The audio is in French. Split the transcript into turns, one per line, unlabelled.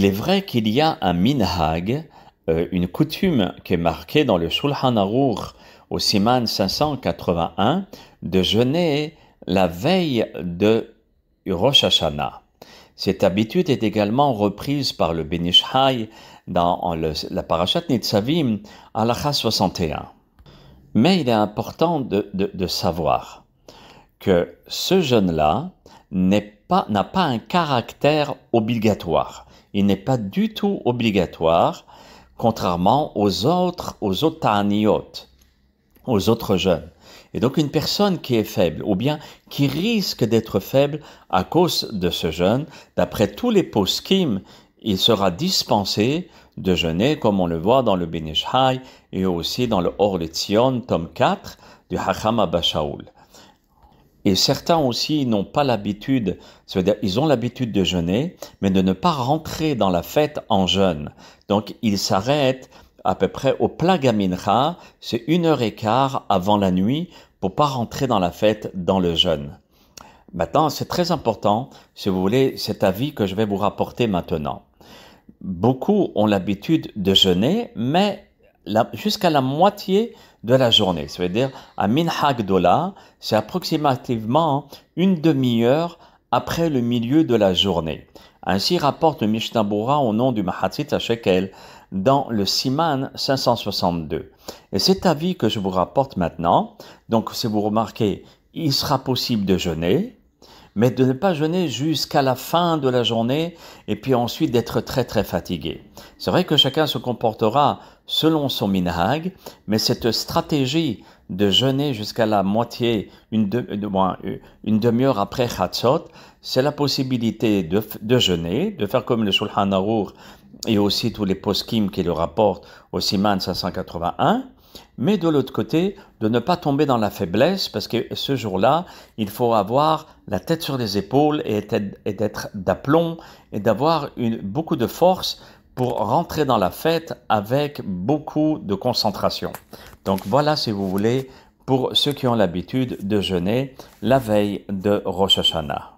Il est vrai qu'il y a un minhag, euh, une coutume qui est marquée dans le Shulchan Aruch au Siman 581 de jeûner la veille de Rosh Hashanah. Cette habitude est également reprise par le Benishai dans la Parashat Nitzavim, la 61. Mais il est important de savoir que ce jeûne là n'est pas, pas un caractère obligatoire. Il n'est pas du tout obligatoire, contrairement aux autres, aux autres aux autres jeunes. Et donc une personne qui est faible, ou bien qui risque d'être faible à cause de ce jeûne, d'après tous les kim il sera dispensé de jeûner, comme on le voit dans le Benishai et aussi dans le Or Tzion, tome 4 du Hacham Bashaul. Et certains aussi n'ont pas l'habitude, c'est-à-dire ils ont l'habitude de jeûner, mais de ne pas rentrer dans la fête en jeûne. Donc ils s'arrêtent à peu près au plagamincha, c'est une heure et quart avant la nuit pour pas rentrer dans la fête dans le jeûne. Maintenant, c'est très important, si vous voulez, cet avis que je vais vous rapporter maintenant. Beaucoup ont l'habitude de jeûner, mais jusqu'à la moitié de la journée. cest à dire à Minhag Dola, c'est approximativement une demi-heure après le milieu de la journée. Ainsi rapporte le Mishnah au nom du Mahatit Shekel dans le Siman 562. Et cet avis que je vous rapporte maintenant, donc si vous remarquez, il sera possible de jeûner, mais de ne pas jeûner jusqu'à la fin de la journée et puis ensuite d'être très très fatigué. C'est vrai que chacun se comportera selon son minhag, mais cette stratégie de jeûner jusqu'à la moitié, une, demi-heure après Khatsot, c'est la possibilité de, jeûner, de faire comme le Shulchan Arour et aussi tous les poskim qui le rapportent au Siman 581, mais de l'autre côté, de ne pas tomber dans la faiblesse, parce que ce jour-là, il faut avoir la tête sur les épaules et d'être d'aplomb et d'avoir beaucoup de force pour rentrer dans la fête avec beaucoup de concentration. Donc voilà, si vous voulez, pour ceux qui ont l'habitude de jeûner la veille de Rosh Hashanah.